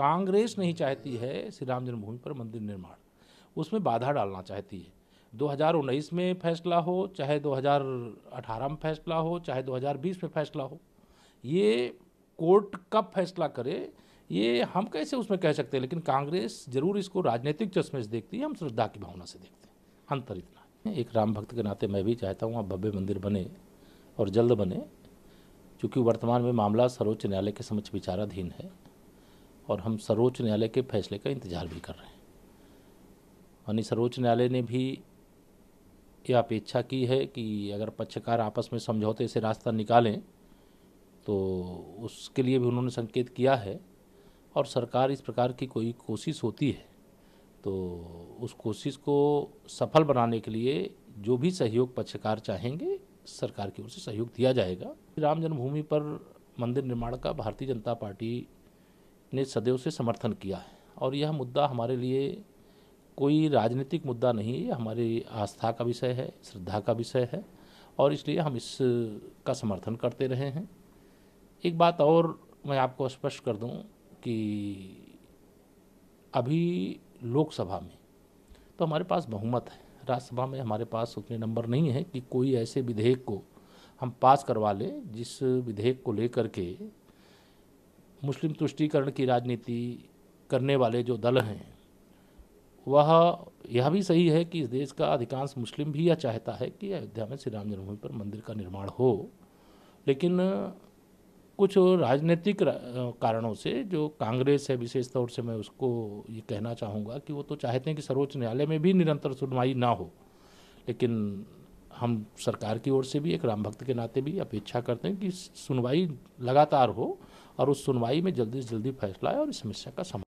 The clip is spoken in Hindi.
कांग्रेस नहीं चाहती है श्री राम जन्मभूमि पर मंदिर निर्माण उसमें बाधा डालना चाहती है 2019 में फैसला हो चाहे 2018 में फैसला हो चाहे 2020 में फैसला हो ये कोर्ट कब फैसला करे ये हम कैसे उसमें कह सकते हैं लेकिन कांग्रेस जरूर इसको राजनीतिक चश्मे से देखती है हम श्रद्धा की भावना से देखते हैं अंतर इतना है एक राम भक्त के नाते मैं भी चाहता हूँ अब भव्य मंदिर बने और जल्द बने क्योंकि वर्तमान में मामला सर्वोच्च न्यायालय के समक्ष विचाराधीन है और हम सर्वोच्च न्यायालय के फैसले का इंतजार भी कर रहे हैं यानी सर्वोच्च न्यायालय ने भी ये अपेक्षा की है कि अगर पक्षकार आपस में समझौते से रास्ता निकालें तो उसके लिए भी उन्होंने संकेत किया है और सरकार इस प्रकार की कोई कोशिश होती है तो उस कोशिश को सफल बनाने के लिए जो भी सहयोग पक्षकार चाहेंगे सरकार की ओर से सहयोग दिया जाएगा राम जन्मभूमि पर मंदिर निर्माण का भारतीय जनता पार्टी ने सदैव से समर्थन किया है और यह मुद्दा हमारे लिए कोई राजनीतिक मुद्दा नहीं है हमारी आस्था का विषय है श्रद्धा का विषय है और इसलिए हम इस का समर्थन करते रहे हैं एक बात और मैं आपको स्पष्ट कर दूं कि अभी लोकसभा में तो हमारे पास बहुमत है राज्यसभा में हमारे पास उतने नंबर नहीं है कि कोई ऐसे विधेयक को हम पास करवा लें जिस विधेयक को लेकर के मुस्लिम तुष्टिकरण की राजनीति करने वाले जो दल हैं वह यह भी सही है कि इस देश का अधिकांश मुस्लिम भी यह चाहता है कि अयोध्या में श्री राम जन्मभूमि पर मंदिर का निर्माण हो लेकिन कुछ राजनीतिक कारणों से जो कांग्रेस है विशेष तौर से मैं उसको ये कहना चाहूँगा कि वो तो चाहते हैं कि सर्वोच्च न्यायालय में भी निरंतर सुनवाई ना हो लेकिन हम सरकार की ओर से भी एक राम भक्त के नाते भी अपेक्षा करते हैं कि सुनवाई लगातार हो और उस सुनवाई में जल्दी से जल्दी फैसला आए और इस समस्या का समाधान